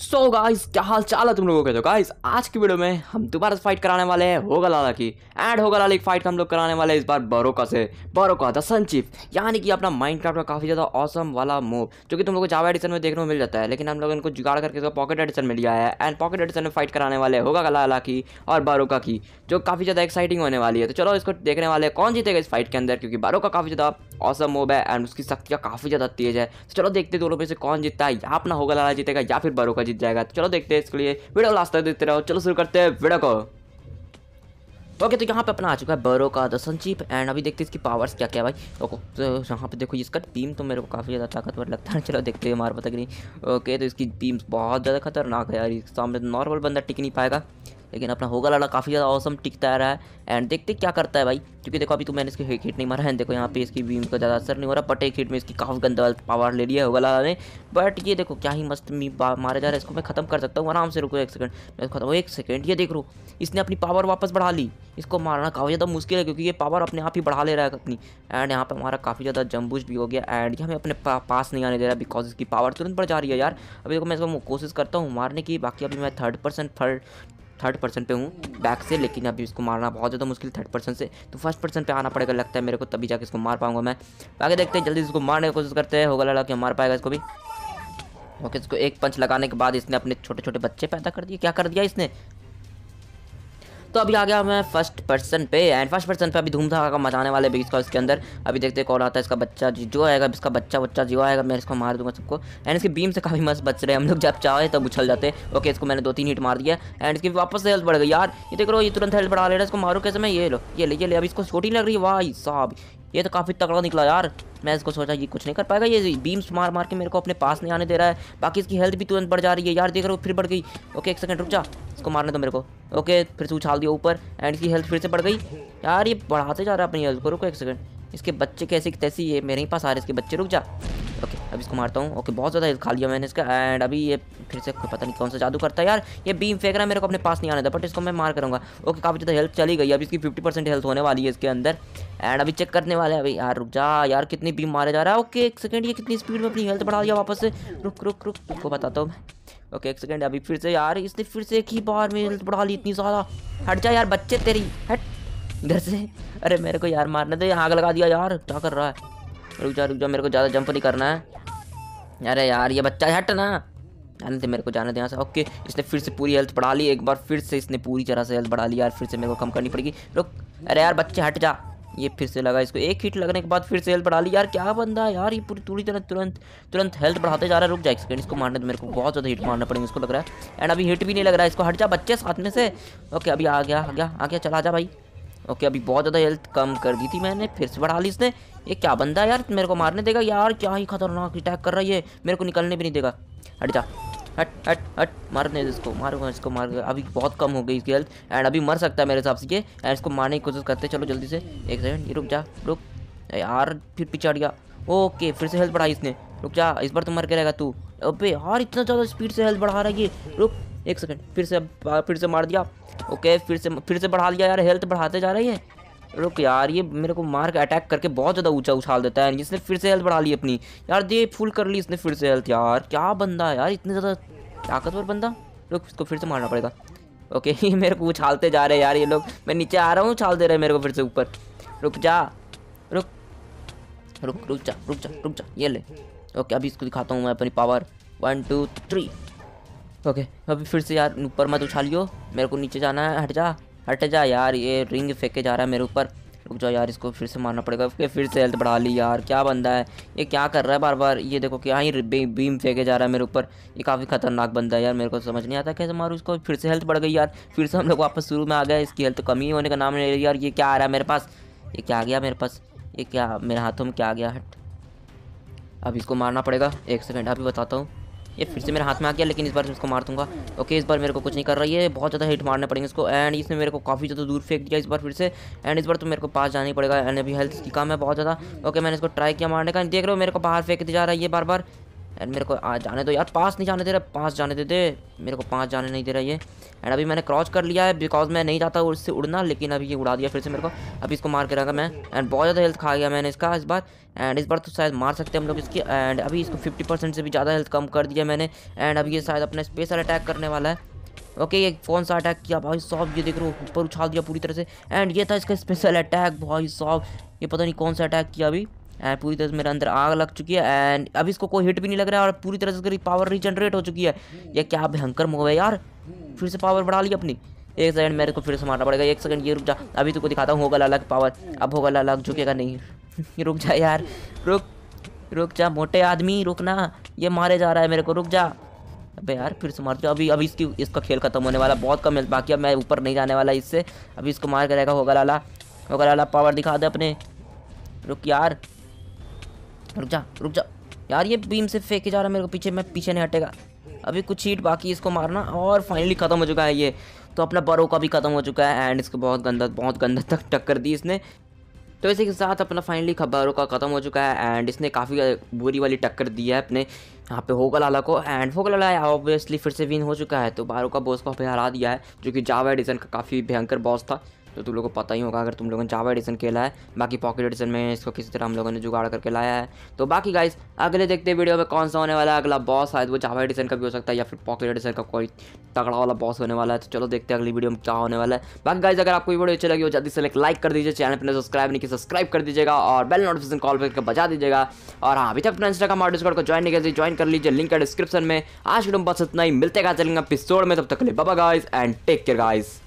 सो so guys क्या हाल चाल है तुम लोगों के तो गाइस आज की वीडियो में हम दोबारा फाइट कराने वाले हैं होगा लाला की एंड होगा लाला की फाइट हम लोग कराने वाले हैं इस बार बरोका से बरोका द सन चीफ यानी कि अपना माइंड का काफ़ी ज़्यादा औसम वाला मूव जो कि तुम लोग को जावा एडिशन में देखने को मिल जाता है लेकिन हम लोग इनको जुगाड़ करके इसका पॉकेट एडिशन में लिया है एंड पॉकेट एडिशन में फाइट कराने वाले होगा लाला की और बारोका की जो काफ़ी ज़्यादा एक्साइटिंग होने वाली है तो चलो इसको देखने वाले कौन जीतेगा इस फाइट के अंदर क्योंकि बारोका काफ़ी ज़्यादा औसम मोब है एंड उसकी शक्तियाँ काफ़ी ज़्यादा तेज है तो चलो देखते हैं दोनों में से कौन जीतता है या अपना होगा लाला जीतेगा या फिर बरोका जीत जाएगा तो चलो देखते हैं इसके लिए वीडियो लास्ट तक देखते रहो चलो शुरू करते हैं वीडियो को ओके okay, तो यहाँ पे अपना आ चुका है बरो का द संचीप एंड अभी देखते हैं इसकी पावर्स क्या क्या भाई ओके तो यहाँ पे देखो इसका टीम तो मेरे को काफ़ी ज़्यादा ताकतवर लगता है चलो देखते हैं हमारे पता नहीं ओके तो इसकी टीम बहुत ज़्यादा खतरनाक है यार सामने नॉर्मल बंदा टिक नहीं पाएगा लेकिन अपना होगा लाला काफ़ी ज़्यादा औसम टिकता रहा है एंड देखते क्या करता है भाई क्योंकि देखो अभी तो मैंने इसके हिट नहीं मारा है देखो यहाँ पे इसकी बीम का ज़्यादा असर नहीं हो रहा बट एक हिट में इसकी काफ़ी गंदा पावर ले लिया होगा लाला ने बट ये देखो क्या ही मस्त मारा जा रहा है इसको मैं खत्म कर सकता हूँ आराम से रुको एक सेकंड मैं खत्म एक सेकंड ये देख रो इसने अपनी पावर वापस बढ़ा ली इसको मारना काफ़ी ज़्यादा मुश्किल है क्योंकि ये पावर अपने आप ही बढ़ा ले रहा है अपनी एंड यहाँ पर हमारा काफ़ी ज़्यादा जम्बूज भी हो गया एंड ये हमें अपने पास नहीं आने दे रहा बिकॉज इसकी पावर तुरंत बढ़ जा रही है यार अभी देखो मैं इसको कोशिश करता हूँ मारने की बाकी अभी मैं third person third third person पे हूँ बैक से लेकिन अभी इसको मारना बहुत ज़्यादा मुश्किल थर्ड पर्सन से तो फर्स्ट पर्सन पे आना पड़ेगा लगता है मेरे को तभी जाके इसको मार पाऊंगा मैं बाकी देखते हैं जल्दी इसको मारने की कोशिश करते हैं होगा लड़ा कि मार पाएगा इसको भी ओके इसको एक पंच लगाने के बाद इसने अपने छोटे छोटे बच्चे पैदा कर दिए क्या कर दिया इसने तो अभी आ गया मैं फर्स्ट पर्सन पे एंड फर्स्ट पर्सन पे अभी धूम धूमधाम का मचाने वाले बिग स्कॉल इसके अंदर अभी देखते कौन आता है इसका बच्चा जो आएगा इसका बच्चा बच्चा जो आएगा मैं इसको मार दूंगा सबको एंड इसके बीम से काफ़ी मस्त बच रहे हैं हम लोग जब चाहे तब उछल जाते ओके इसको मैंने दो तीन हिट मार दिया एंड इसकी वापस से हेल्थ बढ़ गई यार ये देख लो ये तुरंत हेल्थ बढ़ा ले रहा है इसको मारो कैसे मैं ये लो ये ले ये ले अभी इसको छोटी लग रही है वाई साहब ये तो काफ़ी तगड़ा निकला यार मैं इसको सोचा ये कुछ नहीं कर पाएगा ये बीम्स मार मार के मेरे को अपने पास नहीं आने दे रहा है बाकी इसकी हेल्थ भी तुरंत बढ़ जा रही है यार देख रहा हूँ फिर बढ़ गई ओके एक सेकंड रुक जा इसको मारने दो मेरे को ओके फिर से उछाल दिया ऊपर एंड इसकी हेल्थ फिर से बढ़ गई यार ये बढ़ाते जा रहा है अपनी हेल्थ को रुको एक सेकंड इसके बच्चे कैसे तैसी ये मेरे ही पास आ रहे इसके बच्चे रुक जा ओके अब इसको मारता हूँ ओके बहुत ज़्यादा हेल्थ खा लिया मैंने इसका एंड अभी ये फिर से पता नहीं कौन सा जादू करता है यार ये बीम फेंक रहा है मेरे को अपने पास नहीं आने था बट इसको मैं मार करूँगा ओके काफ़ी ज़्यादा हेल्थ चली गई अभी इसकी फिफ्टी परसेंट हेल्थ होने वाली है इसके अंदर एंड अभी चेक करने वाले अभी यार रुक जा यार कितनी बीम मारे जा रहा है ओके एक सेकेंड ये कितनी स्पीड में अपनी हेल्थ बढ़ा दिया वापस से रुक रुक रुक को बताता हूँ मैं ओके एक सेकेंड अभी फिर से यार इसने फिर से एक ही बार में हेल्थ बढ़ा ली इतनी ज़्यादा हट जा यार बच्चे तेरी हट इधर से अरे मेरे को यार मारने दे आग लगा दिया यार क्या कर रहा है रुक जा रुक जा मेरे को ज़्यादा जंप नहीं करना है अरे यार ये बच्चा हट ना जाने दे मेरे को जाने दे यहाँ से ओके इसने फिर से पूरी हेल्थ बढ़ा ली एक बार फिर से इसने पूरी तरह से हेल्थ बढ़ा ली यार फिर से मेरे को कम करनी पड़ेगी रुक अरे यार बच्चे हट जा ये फिर से लगा इसको एक हिट लगने के बाद फिर से हेल्थ बढ़ा ली यार क्या बंदा है यार ये पूरी पूरी तरह तुरंत तुरंत हेल्थ बढ़ाते जा रहा है रुक जाए सेकंड इसको मारने तो मेरे को बहुत ज़्यादा हिट मारना पड़ेगा इसको लग रहा है एंड अभी हिट भी नहीं लग रहा है इसको हट जा बच्चे साथ में से ओके अभी आ गया आ गया आ गया चला जा भाई ओके अभी बहुत ज़्यादा हेल्थ कम कर दी थी मैंने फिर से बढ़ा ली इसने ये क्या बंदा यार मेरे को मारने देगा यार क्या ही खतरनाक अटैक कर रहा है मेरे को निकलने भी नहीं देगा हट जा हट हट हट मारने तो इसको मारूंगा इसको मार अभी बहुत कम हो गई इसकी हेल्थ एंड अभी मर सकता है मेरे हिसाब से ये एंड इसको मारने की कोशिश करते चलो जल्दी से एक सेकंड ये रुक जा रुक यार फिर पीछे हट गया ओके फिर से हेल्थ बढ़ाई इसने रुक जा इस बार तो मर के रहेगा तू अबे यार इतना ज़्यादा स्पीड से हेल्थ बढ़ा रहा है ये रुक एक सेकंड फिर से फिर से मार दिया ओके फिर से फिर से बढ़ा दिया यार हेल्थ बढ़ाते जा रही है रुक यार ये मेरे को मार के अटैक करके बहुत ज़्यादा ऊंचा उछाल देता है इसने फिर से हेल्थ बढ़ा ली अपनी यार दे फुल कर ली इसने फिर से हेल्थ यार क्या बंदा है यार इतने ज़्यादा ताकतवर बंदा रुक इसको फिर से मारना पड़ेगा ओके ये मेरे को उछालते जा रहे हैं यार ये लोग मैं नीचे आ रहा हूँ उछाल दे रहे मेरे को फिर से ऊपर रुक जा रुक रुक रुक जा रुक जा रुक जा ये ले ओके अभी इसको दिखाता हूँ मैं अपनी power one two three okay अभी फिर से यार ऊपर मत उछालियो मेरे को नीचे जाना है हट जा हट जा यार ये रिंग फेंके जा रहा है मेरे ऊपर रुक जाओ यार इसको फिर से मारना पड़ेगा क्योंकि फिर से हेल्थ बढ़ा ली यार क्या बंदा है ये क्या कर रहा है बार बार ये देखो कि हाँ ये बीम फेंके जा रहा है मेरे ऊपर ये काफ़ी खतरनाक बंदा है यार मेरे को तो समझ नहीं आता कैसे मारूँ इसको फिर से हेल्थ बढ़ गई यार फिर से हम लोग वापस शुरू में आ गए इसकी हेल्थ कमी होने का नाम ले रही यार ये क्या आ रहा है मेरे पास ये क्या आ गया मेरे पास ये क्या मेरे हाथों में क्या आ गया हट अब इसको मारना पड़ेगा एक सेकेंड अभी बताता हूँ ये फिर से मेरे हाथ में आ गया लेकिन इस बार उसको मार दूंगा ओके इस बार मेरे को कुछ नहीं कर रही है बहुत ज़्यादा हिट मारने पड़ेंगे इसको एंड इसने मेरे को काफ़ी ज़्यादा दूर फेंक दिया इस बार फिर से एंड इस बार तो मेरे को पास जाना ही पड़ेगा एंड अभी हेल्थ की कम है बहुत ज़्यादा ओके मैंने इसको ट्राई किया मारने का देख रहे हो मेरे को बाहर फेंक दिया जा रहा है ये बार बार यार मेरे को आ जाने दो यार पास नहीं जाने दे रहा पास जाने दे दे मेरे को पास जाने नहीं दे रहा ये एंड अभी मैंने क्रॉस कर लिया है बिकॉज मैं नहीं चाहता उससे उड़ना लेकिन अभी ये उड़ा दिया फिर से मेरे को अभी इसको मार के रहा था मैं एंड बहुत ज़्यादा हेल्थ खा गया मैंने इसका इस बार एंड इस बार तो शायद मार सकते हैं हम लोग इसकी एंड अभी इसको फिफ्टी परसेंट से भी ज़्यादा हेल्थ कम कर दिया मैंने एंड अभी ये शायद अपना स्पेशल अटैक करने वाला है ओके ये कौन सा अटैक किया भाई सॉफ ये देख रहे हो ऊपर उछाल दिया पूरी तरह से एंड ये था इसका स्पेशल अटैक भाई सॉफ ये पता नहीं कौन सा अटैक किया अभी एंड पूरी तरह से मेरे अंदर आग लग चुकी है एंड अब इसको कोई हिट भी नहीं लग रहा है और पूरी तरह से पावर रिजनरेट हो चुकी है ये क्या भयंकर मूव है यार फिर से पावर बढ़ा ली अपनी एक सेकंड मेरे को फिर से मारना पड़ेगा एक सेकंड ये रुक जा अभी तुमको दिखाता हूँ होगा अलग पावर अब होगा अलग झुकेगा नहीं रुक जा यार रुक रुक जा मोटे आदमी रुकना ये मारे जा रहा है मेरे को रुक जा अबे यार फिर से मार दो अभी अभी इसकी इसका खेल खत्म होने वाला बहुत कम है बाकी अब मैं ऊपर नहीं जाने वाला इससे अभी इसको मार कर रहेगा होगा लाला होगा लाला पावर दिखा दे अपने रुक यार रुक जा रुक जा यार ये बीम से फेंके जा रहा है मेरे को पीछे मैं पीछे नहीं हटेगा अभी कुछ हीट बाकी इसको मारना और फाइनली ख़त्म हो चुका है ये तो अपना बरो का भी ख़त्म हो चुका है एंड इसको बहुत गंदा बहुत गंदा तक टक्कर दी इसने तो इसी के साथ अपना फाइनली खबरों का ख़त्म हो चुका है एंड इसने काफ़ी बुरी वाली टक्कर दी है अपने यहाँ पे लाला को एंड होगलाला ऑब्वियसली फिर से विन हो चुका है तो बारो का बॉस को हमें हरा दिया है जो कि जावा एडिसन का काफ़ी भयंकर बॉस था तो तुम लोगों को पता ही होगा अगर तुम लोगों ने जावा एडिशन खेला है बाकी पॉकेट एडिशन में इसको किसी तरह हम लोगों ने जुगाड़ करके लाया है तो बाकी गाइस अगले देखते हैं वीडियो में कौन सा होने वाला है अगला बॉस शायद वो जावा एडिशन का भी हो सकता है या फिर पॉकेट एडिशन का कोई तगड़ा वाला बॉस होने वाला है तो चलो देखते हैं अगली वीडियो में क्या होने वाला है बाकी गाइज अगर आपको वीडियो अच्छी लगी हो जल्दी से लाइक कर दीजिए चैनल पर सब्सक्राइब नहीं किया सब्सक्राइब कर दीजिएगा और बेल नोटिफिकेशन कॉल करके बजा दीजिएगा और हाँ अभी तक अपना इंस्टाग्राम और को ज्वाइन नहीं कर ज्वाइन तो कर लीजिए लिंक है डिस्क्रिप्शन में आज वीडियो बस इतना ही मिलते का चलेंगे अपिसोड में तब तक ले बाबा guys and take care guys